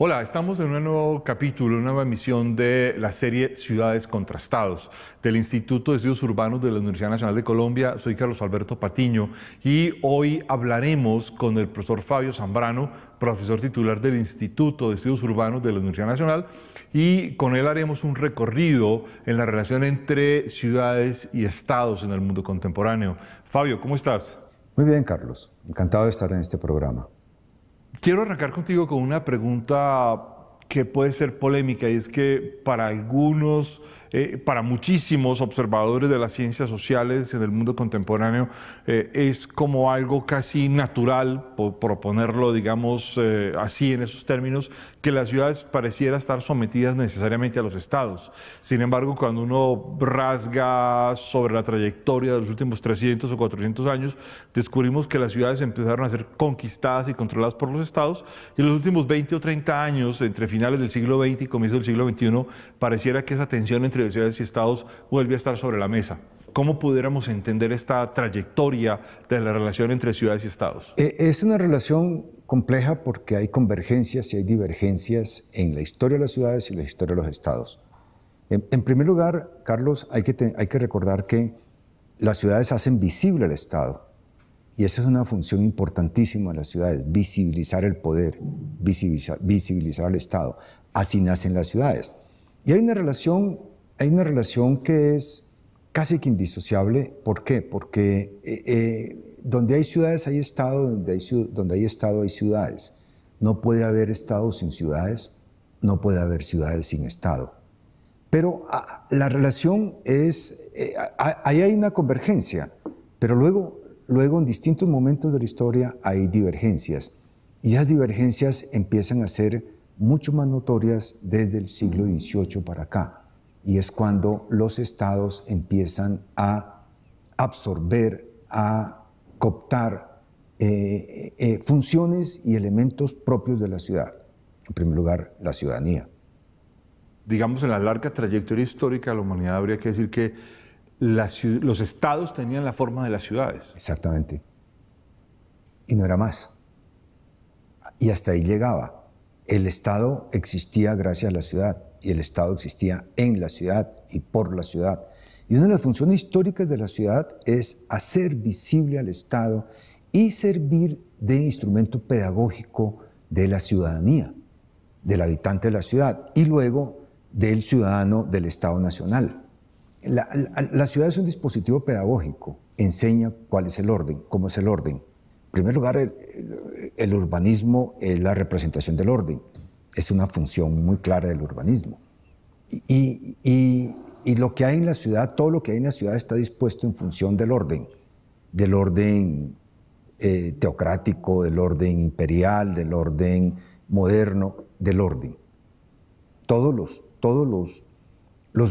Hola, estamos en un nuevo capítulo, una nueva emisión de la serie Ciudades Contrastados del Instituto de Estudios Urbanos de la Universidad Nacional de Colombia. Soy Carlos Alberto Patiño y hoy hablaremos con el profesor Fabio Zambrano, profesor titular del Instituto de Estudios Urbanos de la Universidad Nacional y con él haremos un recorrido en la relación entre ciudades y estados en el mundo contemporáneo. Fabio, ¿cómo estás? Muy bien, Carlos. Encantado de estar en este programa. Quiero arrancar contigo con una pregunta que puede ser polémica y es que para algunos eh, para muchísimos observadores de las ciencias sociales en el mundo contemporáneo eh, es como algo casi natural, por, digamos, eh, así en esos términos, que las ciudades pareciera estar sometidas necesariamente a los estados. Sin embargo, cuando uno rasga sobre la trayectoria de los últimos 300 o 400 años, descubrimos que las ciudades empezaron a ser conquistadas y controladas por los estados y en los últimos 20 o 30 años, entre finales del siglo XX y comienzo del siglo XXI, pareciera que esa tensión entre de ciudades y estados vuelve a estar sobre la mesa. ¿Cómo pudiéramos entender esta trayectoria de la relación entre ciudades y estados? Eh, es una relación compleja porque hay convergencias y hay divergencias en la historia de las ciudades y la historia de los estados. En, primer lugar, Carlos, hay que, hay que recordar que las ciudades hacen visible al Estado. Y esa es una función importantísima de las ciudades, visibilizar el poder, visibilizar al Estado. Así nacen las ciudades. Y hay una relación hay una relación que es casi que indisociable. ¿Por qué? Porque eh, eh, donde hay ciudades hay Estado, donde hay, donde hay Estado hay ciudades. No puede haber Estado sin ciudades, no puede haber ciudades sin Estado. Pero ah, la relación es, eh, ahí hay una convergencia, pero luego, luego en distintos momentos de la historia hay divergencias. Y esas divergencias empiezan a ser mucho más notorias desde el siglo XVIII para acá y es cuando los estados empiezan a absorber, a cooptar eh, eh, funciones y elementos propios de la ciudad. En primer lugar, la ciudadanía. Digamos, en la larga trayectoria histórica de la humanidad habría que decir que los estados tenían la forma de las ciudades. Exactamente. Y no era más. Y hasta ahí llegaba. El estado existía gracias a la ciudad y el Estado existía en la ciudad y por la ciudad. Y una de las funciones históricas de la ciudad es hacer visible al Estado y servir de instrumento pedagógico de la ciudadanía, del habitante de la ciudad y luego del ciudadano del Estado Nacional. La, ciudad es un dispositivo pedagógico, enseña cuál es el orden, cómo es el orden. En primer lugar, el urbanismo es la representación del orden es una función muy clara del urbanismo. Y, lo que hay en la ciudad, todo lo que hay en la ciudad está dispuesto en función del orden, del orden eh, teocrático, del orden imperial, del orden moderno, del orden. Todos los,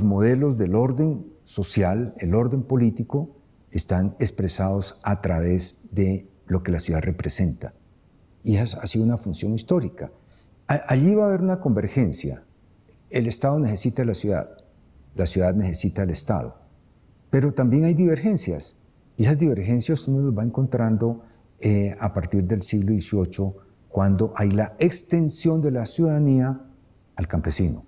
modelos del orden social, el orden político, están expresados a través de lo que la ciudad representa. Y ha sido una función histórica. Allí va a haber una convergencia. El Estado necesita la ciudad, la ciudad necesita el Estado. Pero también hay divergencias. Y esas divergencias uno las va encontrando eh, a partir del siglo XVIII, cuando hay la extensión de la ciudadanía al campesino.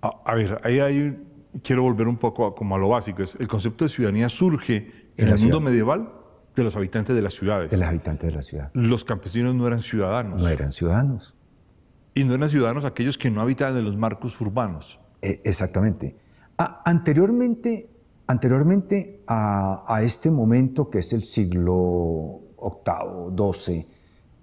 A, ver, ahí quiero volver un poco a, como a lo básico. el concepto de ciudadanía surge en el mundo medieval de los habitantes de las ciudades. De los habitantes de la ciudad. Los campesinos no eran ciudadanos. No eran ciudadanos. Y no eran ciudadanos aquellos que no habitaban en los marcos urbanos. E, exactamente. anteriormente, anteriormente a, este momento, que es el siglo VIII, XII,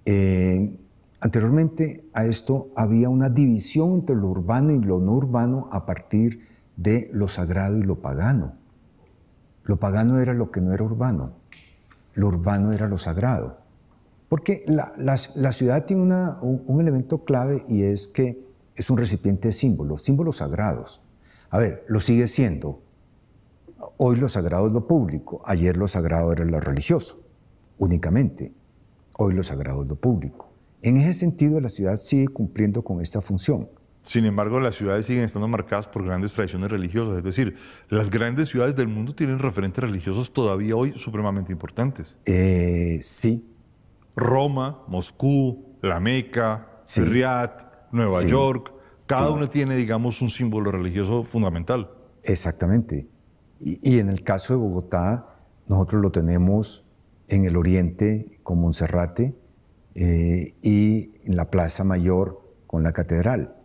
eh, anteriormente a esto había una división entre lo urbano y lo no urbano a partir de lo sagrado y lo pagano. Lo pagano era lo que no era urbano lo urbano era lo sagrado. Porque la, ciudad tiene un, un, elemento clave y es que es un recipiente de símbolos, símbolos sagrados. A ver, lo sigue siendo. Hoy lo sagrado es lo público, ayer lo sagrado era lo religioso, únicamente. Hoy lo sagrado es lo público. En ese sentido, la ciudad sigue cumpliendo con esta función. Sin embargo, las ciudades siguen estando marcadas por grandes tradiciones religiosas, es decir, las grandes ciudades del mundo tienen referentes religiosos todavía hoy supremamente importantes. Eh, sí. Roma, Moscú, La Meca, sí. Nueva York, cada una uno tiene, digamos, un símbolo religioso fundamental. Exactamente. Y, en el caso de Bogotá, nosotros lo tenemos en el oriente con Monserrate eh, y en la Plaza Mayor con la Catedral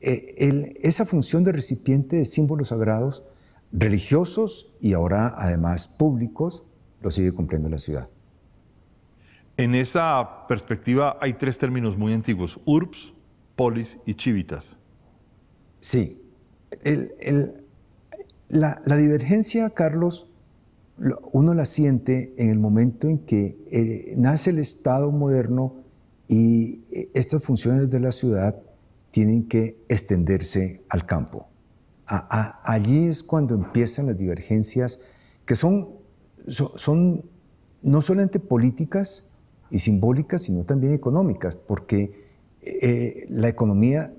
eh, esa función de recipiente de símbolos sagrados religiosos y ahora además públicos lo sigue cumpliendo la ciudad. En esa perspectiva hay tres términos muy antiguos, urbs, polis y chivitas. Sí. la, divergencia, Carlos, uno la siente en el momento en que eh, nace el Estado moderno y eh, estas funciones de la ciudad tienen que extenderse al campo. allí es cuando empiezan las divergencias que son, no solamente políticas y simbólicas, sino también económicas, porque eh, la economía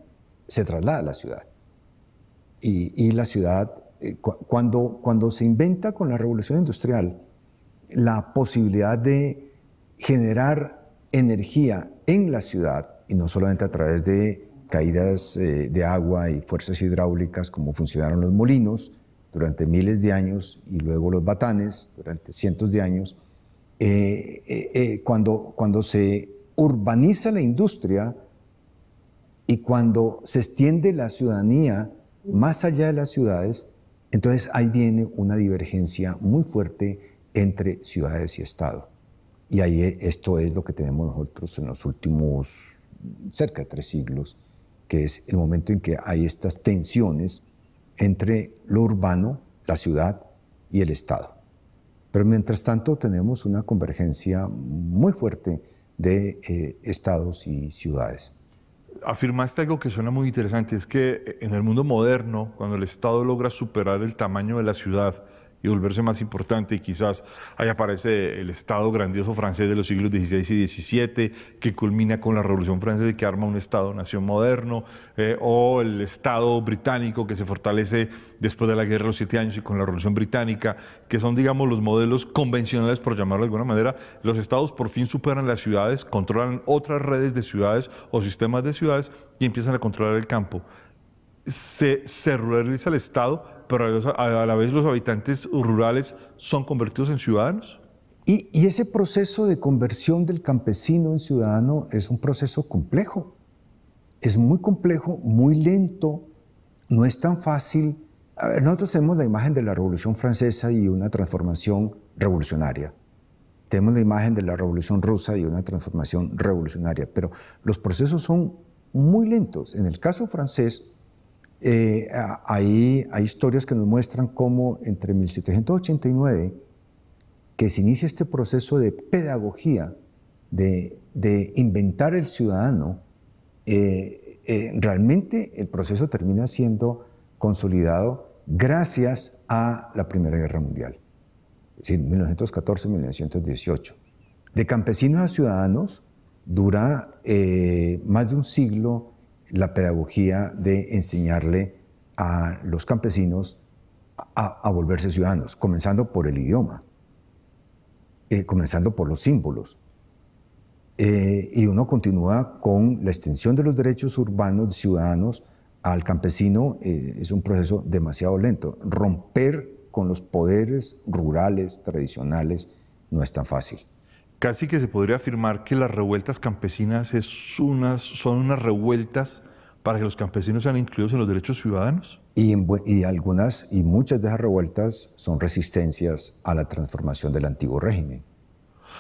se traslada a la ciudad. Y, la ciudad, eh, cuando, cuando se inventa con la revolución industrial la posibilidad de generar energía en la ciudad, y no solamente a través de caídas eh, de agua y fuerzas hidráulicas, como funcionaron los molinos durante miles de años y luego los batanes durante cientos de años, eh, eh, cuando, cuando se urbaniza la industria y cuando se extiende la ciudadanía más allá de las ciudades, entonces ahí viene una divergencia muy fuerte entre ciudades y Estado. Y ahí esto es lo que tenemos nosotros en los últimos cerca de tres siglos, que es el momento en que hay estas tensiones entre lo urbano, la ciudad y el Estado. Pero mientras tanto tenemos una convergencia muy fuerte de eh, estados y ciudades. Afirmaste algo que suena muy interesante, es que en el mundo moderno, cuando el Estado logra superar el tamaño de la ciudad, y volverse más importante y quizás ahí aparece el Estado grandioso francés de los siglos XVI y XVII que culmina con la Revolución Francesa y que arma un Estado-nación moderno eh, o el Estado británico que se fortalece después de la Guerra de los Siete Años y con la Revolución Británica que son digamos los modelos convencionales por llamarlo de alguna manera los Estados por fin superan las ciudades controlan otras redes de ciudades o sistemas de ciudades y empiezan a controlar el campo se, se, realiza el Estado, pero a, la vez los habitantes rurales son convertidos en ciudadanos. Y, y, ese proceso de conversión del campesino en ciudadano es un proceso complejo. Es muy complejo, muy lento, no es tan fácil. nosotros tenemos la imagen de la Revolución Francesa y una transformación revolucionaria. Tenemos la imagen de la Revolución Rusa y una transformación revolucionaria, pero los procesos son muy lentos. En el caso francés, eh, hay, historias que nos muestran cómo entre 1789, que se inicia este proceso de pedagogía, de, inventar el ciudadano, eh, eh, realmente el proceso termina siendo consolidado gracias a la Primera Guerra Mundial, es decir, 1914-1918. De campesinos a ciudadanos dura eh, más de un siglo la pedagogía de enseñarle a los campesinos a, volverse ciudadanos, comenzando por el idioma, eh, comenzando por los símbolos. Eh, y uno continúa con la extensión de los derechos urbanos ciudadanos al campesino eh, es un proceso demasiado lento. Romper con los poderes rurales tradicionales no es tan fácil. Casi que se podría afirmar que las revueltas campesinas son unas revueltas para que los campesinos sean incluidos en los derechos ciudadanos. Y, algunas y muchas de esas revueltas son resistencias a la transformación del antiguo régimen.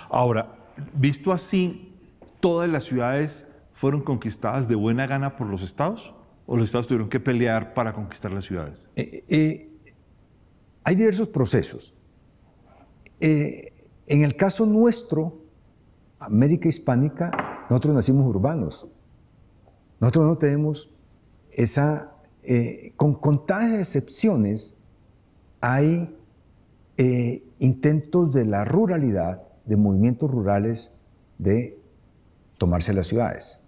Ahora, visto así, ¿todas las ciudades fueron conquistadas de buena gana por los estados? ¿O los estados tuvieron que pelear para conquistar las ciudades? Eh, eh, hay diversos procesos. Eh, en el caso nuestro, América Hispánica, nosotros nacimos urbanos. Nosotros no tenemos esa, eh, con contadas excepciones, hay eh, intentos de la ruralidad, de movimientos rurales, de tomarse las ciudades.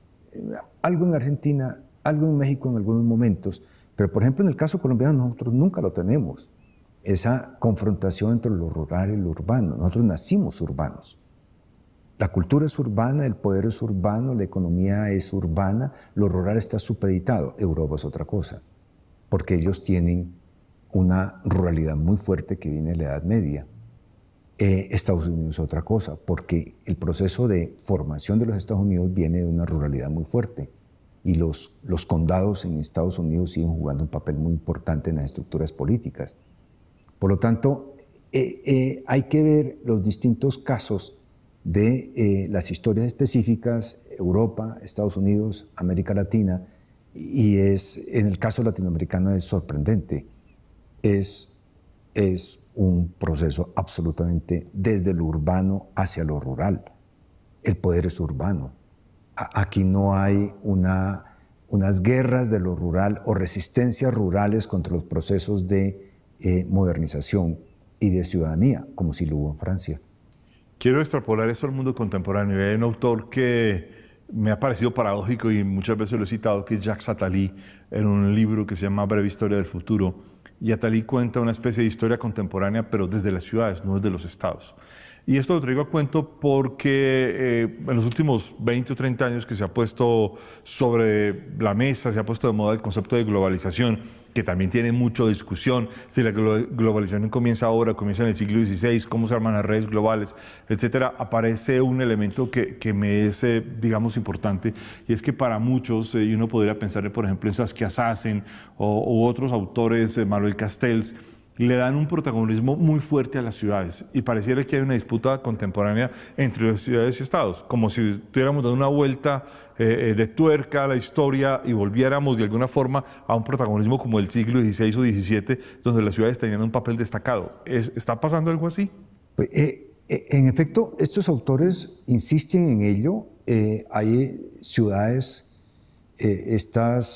Algo en Argentina, algo en México en algunos momentos, pero por ejemplo en el caso colombiano nosotros nunca lo tenemos esa confrontación entre lo rural y lo urbano. Nosotros nacimos urbanos. La cultura es urbana, el poder es urbano, la economía es urbana, lo rural está supeditado. Europa es otra cosa, porque ellos tienen una ruralidad muy fuerte que viene de la Edad Media. Eh, Estados Unidos es otra cosa, porque el proceso de formación de los Estados Unidos viene de una ruralidad muy fuerte y los condados en Estados Unidos siguen jugando un papel muy importante en las estructuras políticas. Por lo tanto, eh, eh, hay que ver los distintos casos de eh, las historias específicas, Europa, Estados Unidos, América Latina, y es, en el caso latinoamericano es sorprendente. Es, es un proceso absolutamente desde lo urbano hacia lo rural. El poder es urbano. aquí no hay una, unas guerras de lo rural o resistencias rurales contra los procesos de eh, modernización y de ciudadanía, como si lo hubo en Francia. Quiero extrapolar eso al mundo contemporáneo. Hay un autor que me ha parecido paradójico y muchas veces lo he citado, que es Jacques Attali, en un libro que se llama Breve Historia del Futuro. Y Attali cuenta una especie de historia contemporánea, pero desde las ciudades, no desde los estados. Y esto lo traigo a cuento porque eh, en los últimos 20 o 30 años que se ha puesto sobre la mesa, se ha puesto de moda el concepto de globalización, que también tiene mucha discusión, si la globalización comienza ahora, comienza en el siglo XVI, cómo se arman las redes globales, etcétera, aparece un elemento que, me es, eh, digamos, importante, y es que para muchos, eh, y uno podría pensar, por ejemplo, en Saskia Sassen o, u otros autores, Manuel Castells, le dan un protagonismo muy fuerte a las ciudades y pareciera que hay una disputa contemporánea entre las ciudades y estados, como si tuviéramos dado una vuelta eh, eh, de tuerca a la historia y volviéramos de alguna forma a un protagonismo como el siglo XVI o XVII, donde las ciudades tenían un papel destacado. ¿Está pasando algo así? Pues, eh, en efecto, estos autores insisten en ello. hay ciudades, estas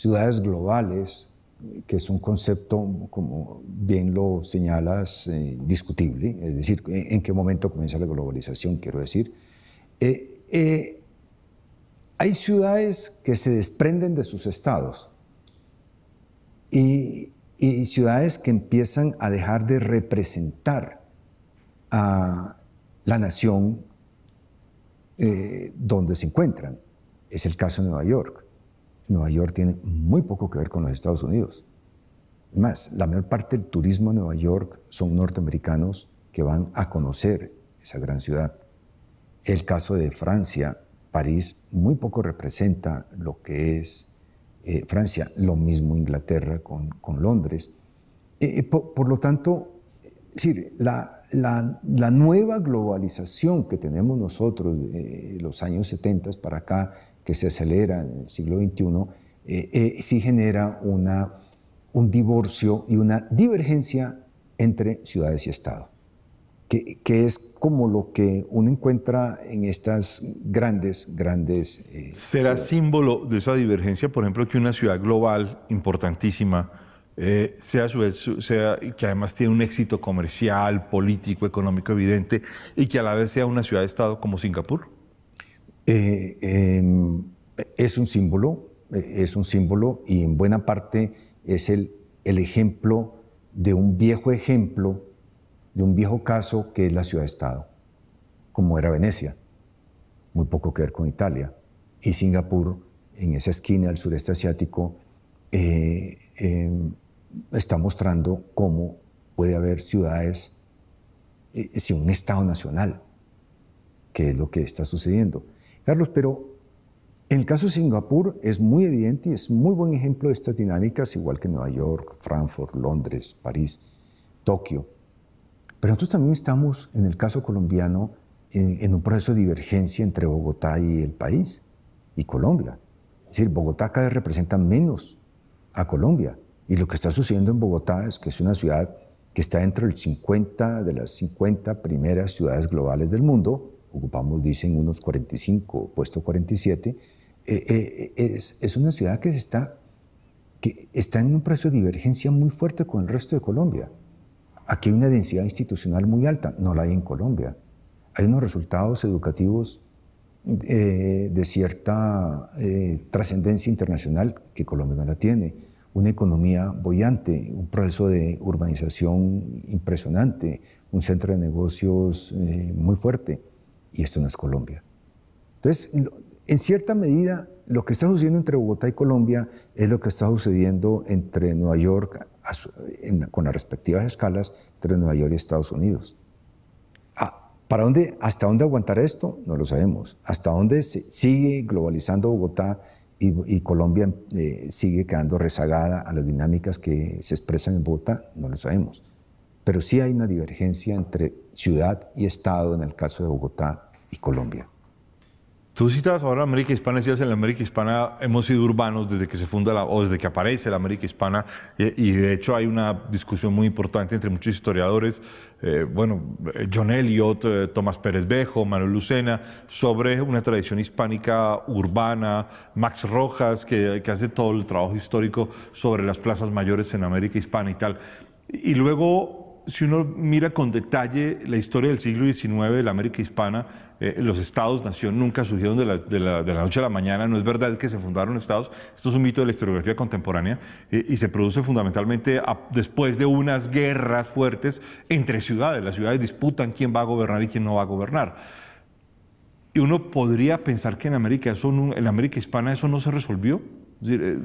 ciudades globales, que es un concepto, como bien lo señalas, eh, discutible, es decir, en qué momento comienza la globalización, quiero decir. Eh, eh, hay ciudades que se desprenden de sus estados y ciudades que empiezan a dejar de representar a la nación donde se encuentran. Es el caso de Nueva York. Nueva York tiene muy poco que ver con los Estados Unidos. Es más, la mayor parte del turismo en Nueva York son norteamericanos que van a conocer esa gran ciudad. El caso de Francia, París muy poco representa lo que es eh, Francia, lo mismo Inglaterra con, Londres. Eh, eh, por, lo tanto, la, la, nueva globalización que tenemos nosotros de los años 70 para acá, que se acelera en el siglo XXI, eh, eh, sí genera una, un divorcio y una divergencia entre ciudades y Estado, que, que es como lo que uno encuentra en estas grandes, grandes... Eh, ¿Será símbolo de esa divergencia, por ejemplo, que una ciudad global importantísima, eh, sea, su, sea, que además tiene un éxito comercial, político, económico evidente, y que a la vez sea una ciudad-estado de como Singapur? Eh, em, es un símbolo, eh, es un símbolo y en buena parte es el, ejemplo de un viejo ejemplo, de un viejo caso que es la ciudad-estado, como era Venecia, muy poco que ver con Italia, y Singapur, en esa esquina del sureste asiático, eh, em, está mostrando cómo puede haber ciudades sin un Estado nacional, que es lo que está sucediendo. Carlos, pero el caso de Singapur es muy evidente y es muy buen ejemplo de estas dinámicas, igual que Nueva York, Frankfurt, Londres, París, Tokio. Pero nosotros también estamos, en el caso colombiano, en, un proceso de divergencia entre Bogotá y el país, y Colombia. Es decir, Bogotá cada vez representa menos a Colombia. Y lo que está sucediendo en Bogotá es que es una ciudad que está dentro del 50 de las 50 primeras ciudades globales del mundo ocupamos, dicen, unos 45, puesto 47, eh, eh, eh, es, es, una ciudad que está, que está en un proceso de divergencia muy fuerte con el resto de Colombia. Aquí hay una densidad institucional muy alta, no la hay en Colombia. Hay unos resultados educativos de cierta trascendencia internacional que Colombia no la tiene. Una economía bollante, un proceso de urbanización impresionante, un centro de negocios muy fuerte y esto no es Colombia. Entonces, en cierta medida, lo que está sucediendo entre Bogotá y Colombia es lo que está sucediendo entre Nueva York, con las respectivas escalas, entre Nueva York y Estados Unidos. Ah, ¿Para dónde, ¿Hasta dónde aguantar esto? No lo sabemos. ¿Hasta dónde sigue globalizando Bogotá y, Colombia eh, sigue quedando rezagada a las dinámicas que se expresan en Bogotá? No lo sabemos. Pero sí hay una divergencia entre ciudad y estado en el caso de Bogotá y Colombia. Tú citas ahora América Hispana, decías en la América Hispana hemos sido urbanos desde que se funda la, o desde que aparece la América Hispana y, de hecho hay una discusión muy importante entre muchos historiadores, eh, bueno, John Elliot, eh, Tomás Pérez Bejo, Manuel Lucena, sobre una tradición hispánica urbana, Max Rojas, que, que hace todo el trabajo histórico sobre las plazas mayores en América Hispana y tal. Y luego si uno mira con detalle la historia del siglo XIX de la América hispana, eh, los estados-nación nunca surgieron de la, noche a la mañana, no es verdad que se fundaron estados, esto es un mito de la historiografía contemporánea eh, y se produce fundamentalmente después de unas guerras fuertes entre ciudades, las ciudades disputan quién va a gobernar y quién no va a gobernar. Y uno podría pensar que en América, en América hispana eso no se resolvió, eh,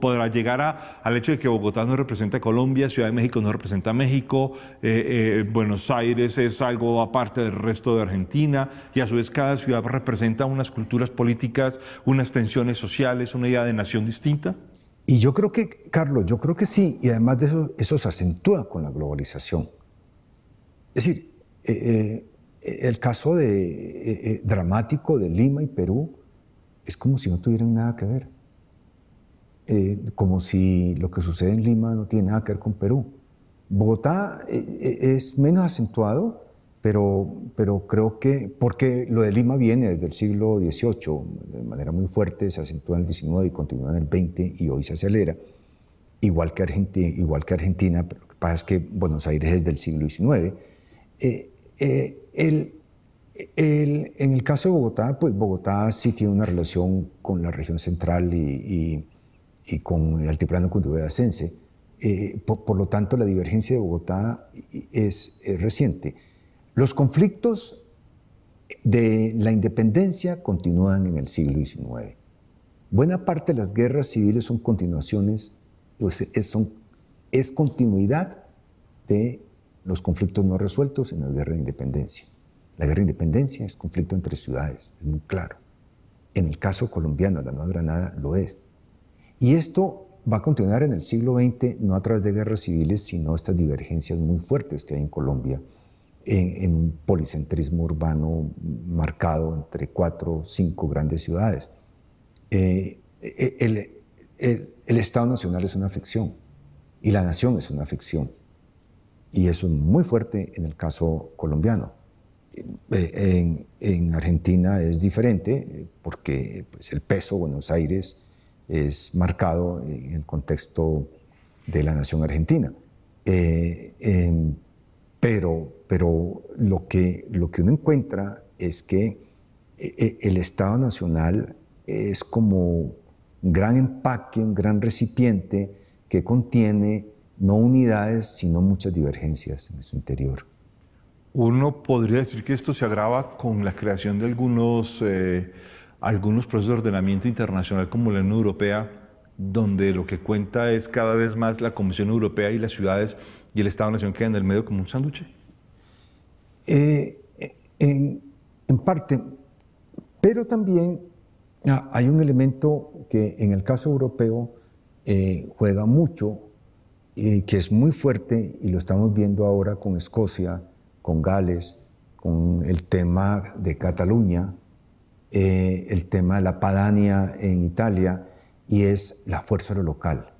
podrá llegar a, al hecho de que Bogotá no representa a Colombia, Ciudad de México no representa a México, eh, eh, Buenos Aires es algo aparte del resto de Argentina, y a su vez cada ciudad representa unas culturas políticas, unas tensiones sociales, una idea de nación distinta. Y yo creo que, Carlos, yo creo que sí, y además de eso, eso se acentúa con la globalización. Es decir, el caso de, dramático de Lima y Perú es como si no tuvieran nada que ver. Eh, como si lo que sucede en Lima no tiene nada que ver con Perú. Bogotá eh, eh, es menos acentuado, pero, pero creo que, porque lo de Lima viene desde el siglo XVIII de manera muy fuerte, se acentúa en el XIX y continúa en el XX y hoy se acelera, igual que Argentina, igual que Argentina pero lo que pasa es que Buenos Aires es del siglo XIX. el, el, en el caso de Bogotá, pues Bogotá sí tiene una relación con la región central y, y y con el altiplano cundiboyacense. Eh, por, lo tanto, la divergencia de Bogotá es, reciente. Los conflictos de la independencia continúan en el siglo XIX. Buena parte de las guerras civiles son continuaciones, es, es continuidad de los conflictos no resueltos en la guerra de independencia. La guerra de independencia es conflicto entre ciudades, es muy claro. En el caso colombiano, la Nueva Granada lo es. Y esto va a continuar en el siglo XX, no a través de guerras civiles, sino estas divergencias muy fuertes que hay en Colombia, en, un policentrismo urbano marcado entre cuatro o cinco grandes ciudades. Eh, e, el, Estado Nacional es una ficción y la nación es una ficción. Y eso es muy fuerte en el caso colombiano. Eh, en, Argentina es diferente eh, porque pues, el peso Buenos Aires es marcado en el contexto de la nación argentina. Eh, em, pero pero lo, que, lo que uno encuentra es que eh, eh, el Estado Nacional es como un gran empaque, un gran recipiente que contiene no unidades, sino muchas divergencias en su interior. Uno podría decir que esto se agrava con la creación de algunos algunos procesos de ordenamiento internacional como la Unión Europea, donde lo que cuenta es cada vez más la Comisión Europea y las ciudades y el Estado-Nación quedan en el medio como un sándwich? Eh, en, parte, pero también ah, hay un elemento que en el caso europeo eh, juega mucho y eh, que es muy fuerte y lo estamos viendo ahora con Escocia, con Gales, con el tema de Cataluña, eh, el tema de la padania en Italia y es la fuerza de lo local.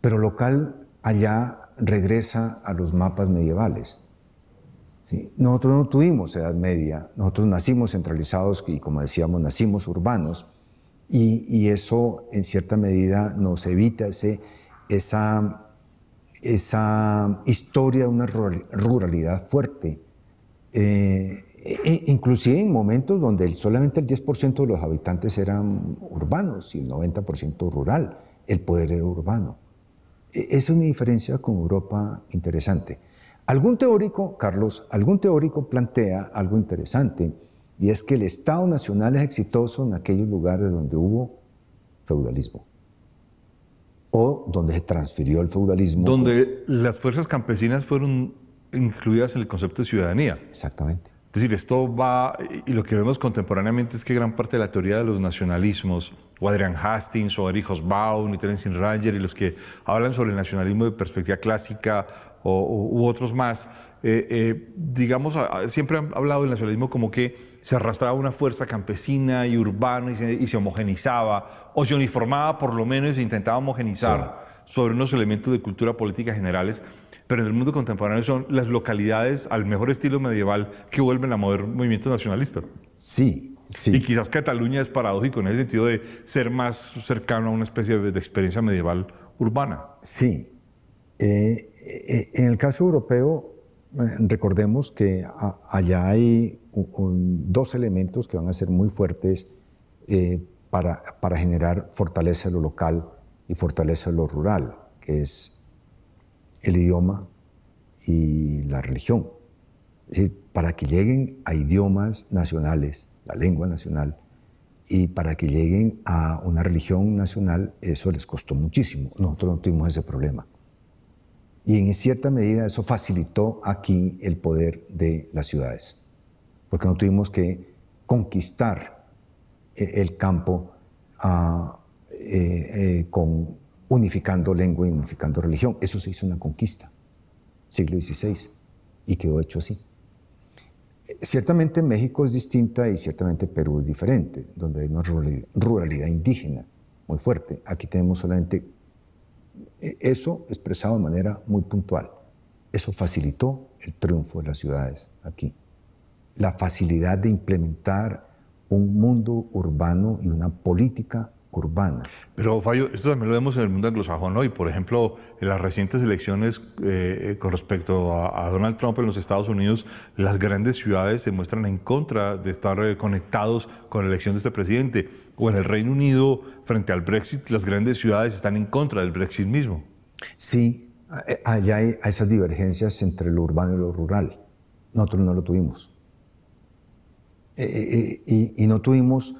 Pero local allá regresa a los mapas medievales. Nosotros no tuvimos Edad Media, nosotros nacimos centralizados y como decíamos, nacimos urbanos y, eso en cierta medida nos evita ese, esa, esa historia de una ruralidad fuerte. Eh, eh, eh, inclusive en momentos donde solamente el 10% de los habitantes eran urbanos y el 90% rural, el poder era urbano. E, es una diferencia con Europa interesante. Algún teórico, Carlos, algún teórico plantea algo interesante y es que el Estado Nacional es exitoso en aquellos lugares donde hubo feudalismo o donde se transfirió el feudalismo. Donde las fuerzas campesinas fueron incluidas en el concepto de ciudadanía. Exactamente. Es decir, esto va, y lo que vemos contemporáneamente es que gran parte de la teoría de los nacionalismos, o Adrian Hastings, o Erich Hosbaum, y Terence Ranger, y los que hablan sobre el nacionalismo de perspectiva clásica, u otros más, eh, eh, digamos, siempre han hablado del nacionalismo como que se arrastraba una fuerza campesina y urbana y se, homogenizaba, o se uniformaba por lo menos y se intentaba homogenizar sobre unos elementos de cultura política generales pero en el mundo contemporáneo son las localidades al mejor estilo medieval que vuelven a mover movimientos nacionalistas. Sí, sí. Y quizás Cataluña es paradójico en el sentido de ser más cercano a una especie de experiencia medieval urbana. Sí. Eh, eh, en el caso europeo, eh, recordemos que allá hay dos elementos que van a ser muy fuertes para, para generar fortaleza en lo local y fortaleza en lo rural, que es el idioma y la religión. Es decir, para que lleguen a idiomas nacionales, la lengua nacional, y para que lleguen a una religión nacional, eso les costó muchísimo. Nosotros no tuvimos ese problema. Y en cierta medida eso facilitó aquí el poder de las ciudades, porque no tuvimos que conquistar eh, el campo ah, eh, eh, con, unificando lengua y unificando religión. Eso se hizo una conquista, siglo XVI, y quedó hecho así. Ciertamente México es distinta y ciertamente Perú es diferente, donde hay una ruralidad indígena muy fuerte. Aquí tenemos solamente eh, eso expresado de manera muy puntual. Eso facilitó el triunfo de las ciudades aquí. La facilidad de implementar un mundo urbano y una política pero, Fallo, esto también lo vemos en el mundo anglosajón hoy. Por ejemplo, en las recientes elecciones eh, con respecto a, Donald Trump en los Estados Unidos, las grandes ciudades se muestran en contra de estar eh, conectados con la elección de este presidente. O en el Reino Unido, frente al Brexit, las grandes ciudades están en contra del Brexit mismo. Sí, eh, allá hay esas divergencias entre lo urbano y lo rural. Nosotros no lo tuvimos. y, no tuvimos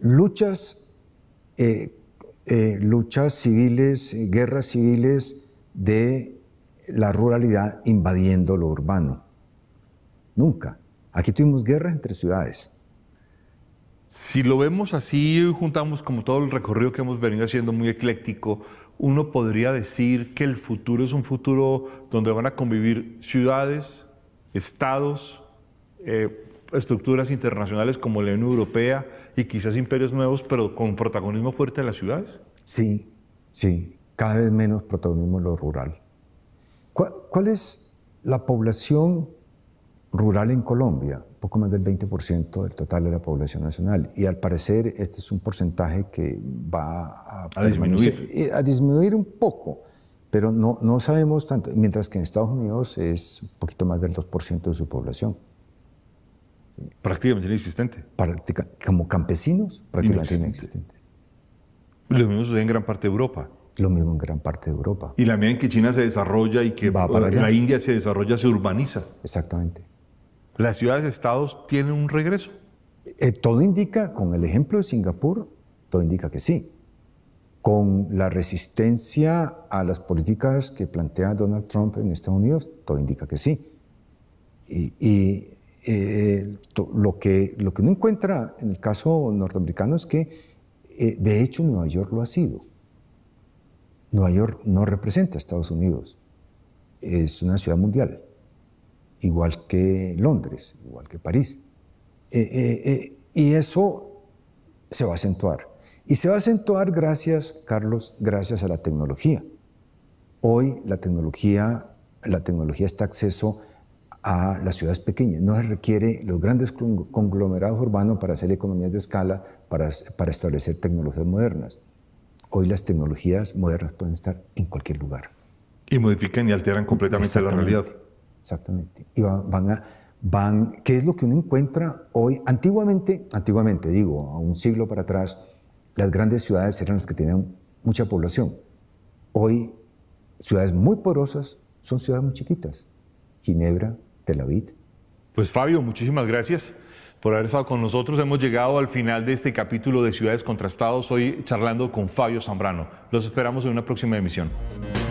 luchas eh, eh, luchas civiles, guerras civiles de la ruralidad invadiendo lo urbano. Nunca. Aquí tuvimos guerras entre ciudades. Si lo vemos así, juntamos como todo el recorrido que hemos venido haciendo muy ecléctico, uno podría decir que el futuro es un futuro donde van a convivir ciudades, estados, eh, estructuras internacionales como la Unión Europea y quizás imperios nuevos, pero con protagonismo fuerte de las ciudades? Sí, sí, cada vez menos protagonismo en lo rural. ¿Cuál, es la población rural en Colombia? Un poco más del 20% del total de la población nacional. Y al parecer este es un porcentaje que va a, a disminuir. Eh, a disminuir un poco, pero no, no sabemos tanto. Mientras que en Estados Unidos es un poquito más del 2% de su población. Prácticamente inexistente. como campesinos, prácticamente inexistente. inexistentes. Lo mismo sucede en gran parte de Europa. Lo mismo en gran parte de Europa. Y la medida en que China se desarrolla y que Va para la India se desarrolla, se urbaniza. Exactamente. ¿Las ciudades-estados tienen un regreso? Eh, todo indica, con el ejemplo de Singapur, todo indica que sí. Con la resistencia a las políticas que plantea Donald Trump en Estados Unidos, todo indica que sí. y eh, lo, que, lo que uno encuentra en el caso norteamericano es que, eh, de hecho, Nueva York lo ha sido. Nueva York no representa a Estados Unidos, es una ciudad mundial, igual que Londres, igual que París. Eh, y eso se va a acentuar. Y se va a acentuar gracias, Carlos, gracias a la tecnología. Hoy la tecnología, la tecnología está acceso a a las ciudades pequeñas. No se requiere los grandes conglomerados urbanos para hacer economías de escala, para, para establecer tecnologías modernas. Hoy las tecnologías modernas pueden estar en cualquier lugar. Y modifican y alteran completamente la realidad. Exactamente. Y van, a, van, ¿qué es lo que uno encuentra hoy? Antiguamente, antiguamente digo, a un siglo para atrás, las grandes ciudades eran las que tenían mucha población. Hoy, ciudades muy porosas son ciudades muy chiquitas. Ginebra, Tel Pues Fabio, muchísimas gracias por haber estado con nosotros. Hemos llegado al final de este capítulo de Ciudades Contrastados, hoy charlando con Fabio Zambrano. Los esperamos en una próxima emisión.